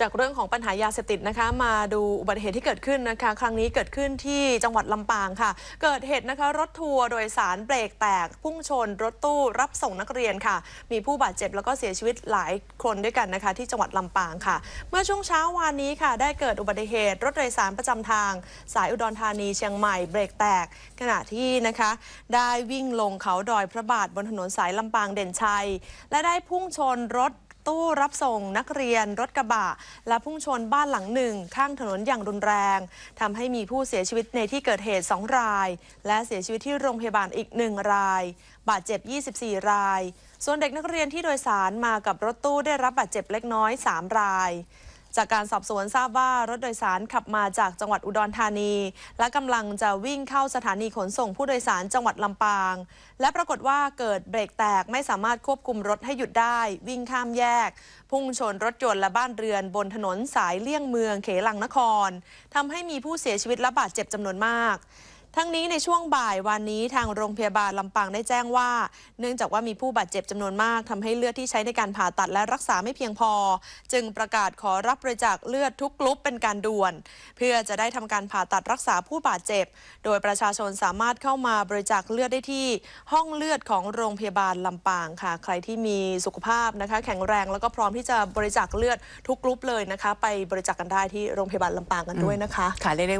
จากเรื่องของปัญหายาเสพติดนะคะ มาดูอุบัติเหตุที่เกิดขึ้นนะคะ ครั้งนี้เกิดขึ้นที่จังหวัดลำปางค่ะ เกิดเหตุนะคะรถทัวร์โดยสารเบรกแตก พุ่งชนรถตู้รับส่งนักเรียนค่ะ มีผู้บาดเจ็บแล้วก็เสียชีวิตหลายคนด้วยกันนะคะ ที่จังหวัดลำปางค่ะ เมื่อช่วงเช้าวานนี้ค่ะ ได้เกิดอุบัติเหตุรถโดยสารประจำทาง สายอุดรธานีเชียงใหม่เบรกแตก ขณะที่นะคะ ได้วิ่งลงเขาดอยพระบาทบนถนนสายลำปางเด่นชัย และได้พุ่งชนรถตู้รับส่งนักเรียนรถกระบะ และพุ่งชนบ้านหลังหนึ่ง ข้างถนนอย่างรุนแรง ทำให้มีผู้เสียชีวิตในที่เกิดเหตุ2ราย และเสียชีวิตที่โรงพยาบาลอีก1ราย บาดเจ็บ 24 ราย ส่วนเด็กนักเรียนที่โดยสารมากับรถตู้ได้รับบาดเจ็บเล็กน้อย 3 รายจากการสอบสวนทราบว่ารถโดยสารขับมาจากจังหวัดอุดรธานี และกำลังจะวิ่งเข้าสถานีขนส่งผู้โดยสารจังหวัดลำปาง และปรากฏว่าเกิดเบรกแตกไม่สามารถควบคุมรถให้หยุดได้ วิ่งข้ามแยก พุ่งชนรถยนต์และบ้านเรือนบนถนนสายเลี่ยงเมืองเขลังนครทำให้มีผู้เสียชีวิตและบาดเจ็บจำนวนมากทั้งนี้ในช่วงบ่ายวันนี้ทางโรงพยาบาลลำปางได้แจ้งว่า เนื่องจากว่ามีผู้บาดเจ็บจำนวนมากทำให้เลือดที่ใช้ในการผ่าตัดและรักษาไม่เพียงพอ จึงประกาศขอรับบริจาคเลือดทุกกลุ่มเป็นการด่วน เพื่อจะได้ทำการผ่าตัดรักษาผู้บาดเจ็บ โดยประชาชนสามารถเข้ามาบริจาคเลือดได้ที่ ห้องเลือดของโรงพยาบาลลำปางค่ะ ใครที่มีสุขภาพนะคะ แข็งแรงแล้วก็พร้อมที่จะบริจาคเลือดทุกกลุ่มเลยนะคะไปบริจาคกันได้ที่โรงพยาบาลลำปางกันด้วยนะคะค่ะเรียก